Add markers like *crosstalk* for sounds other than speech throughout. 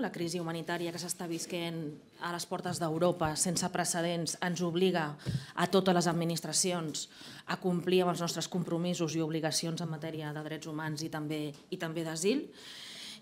La crisi humanitària que s'està visquent a les portes d'Europa sense precedents ens obliga a totes les administracions a complir amb els nostres compromisos i obligacions en matèria de drets humans i també i també d'asil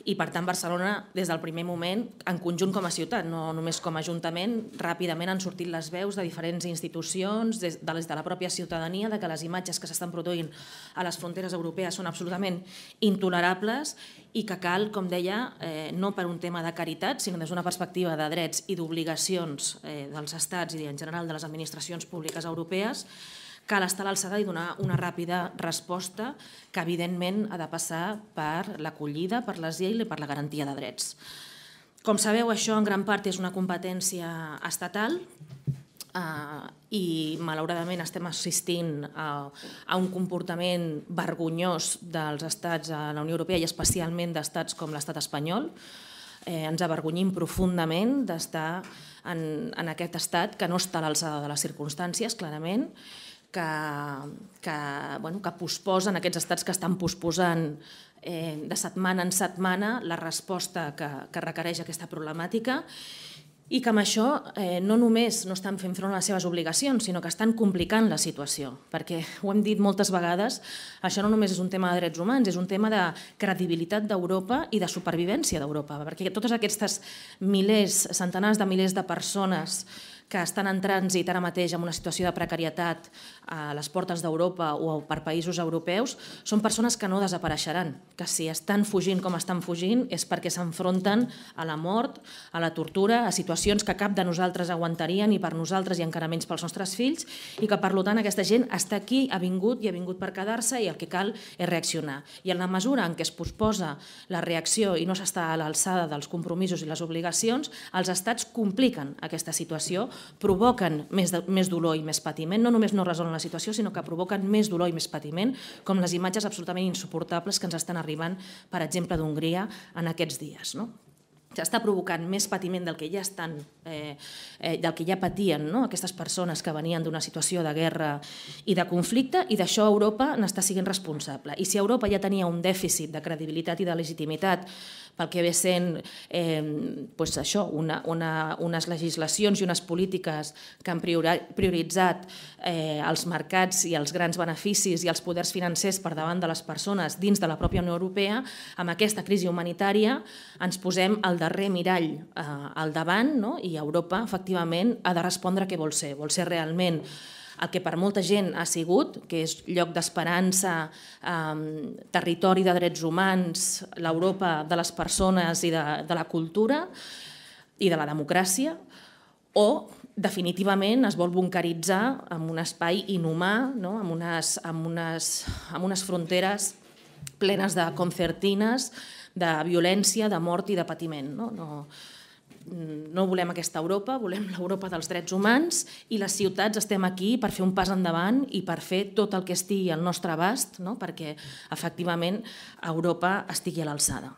i per tant Barcelona des del primer moment, en conjunt com a ciutat, no només com a ajuntament, ràpidament han sortit les veus de diferents institucions, des de, de la pròpia ciutadania, de que les imatges que s'estan produint a les fronteres europees són absolutament intolerables i que cal, com deia, eh, no per un tema de caritat, sinó des d'una perspectiva de drets i d'obligacions eh, dels estats i en general de les administracions públiques europees, cal estar a l'alçada i donar una ràpida resposta que, evidentment, ha de passar per l'acollida, per l'asil i per la garantia de drets. Com sabeu, això en gran part és una competència estatal eh, i, malauradament, estem assistint a, a un comportament vergonyós dels estats a la Unió Europea i especialment d'estats com l'estat espanyol, eh, ens avergonyim profundament d'estar en, en aquest estat que no està a l'alçada de les circumstàncies, clarament, que, que, bueno, que posposen, aquests estats que estan posposant eh, de setmana en setmana la resposta que, que requereix aquesta problemàtica i que amb això eh, no només no estan fent front a les seves obligacions, sinó que estan complicant la situació, perquè ho hem dit moltes vegades, això no només és un tema de drets humans, és un tema de credibilitat d'Europa i de supervivència d'Europa, perquè totes aquestes milers, centenars de milers de persones que estan en trànsit ara mateix en una situació de precarietat a les portes d'Europa o per països europeus, són persones que no desapareixeran, que si estan fugint com estan fugint és perquè s'enfronten a la mort, a la tortura, a situacions que cap de nosaltres aguantaria ni per nosaltres i encara menys pels nostres fills i que per tant aquesta gent està aquí, ha vingut i ha vingut per quedar-se i el que cal és reaccionar. I en la mesura en què es posposa la reacció i no s'està a l'alçada dels compromisos i les obligacions, els estats compliquen aquesta situació provoquen més, de, més dolor i més patiment, no només no resolen la situació, sinó que provoquen més dolor i més patiment, com les imatges absolutament insuportables que ens estan arribant, per exemple, d'Hongria en aquests dies. No? s'està provocant més patiment del que ja estan, eh, eh, del que ja patien no? aquestes persones que venien d'una situació de guerra i de conflicte i d'això Europa n'està siguent responsable. I si Europa ja tenia un dèficit de credibilitat i de legitimitat pel que ve sent eh, pues això, una, una, unes legislacions i unes polítiques que han prioritzat eh, els mercats i els grans beneficis i els poders financers per davant de les persones dins de la pròpia Unió Europea, amb aquesta crisi humanitària ens posem al darrer mirall eh, al davant no? i Europa, efectivament, ha de respondre què vol ser. Vol ser realment el que per molta gent ha sigut, que és lloc d'esperança, eh, territori de drets humans, l'Europa de les persones i de, de la cultura i de la democràcia, o definitivament es vol bunkeritzar en un espai inhumà, no? amb, unes, amb, unes, amb unes fronteres plenes de concertines, de violència, de mort i de patiment. No, no, no volem aquesta Europa, volem *laughs* l'Europa dels drets humans i les ciutats estem aquí per fer un pas endavant i per fer tot el que estigui al nostre abast no? perquè efectivament Europa estigui a l'alçada.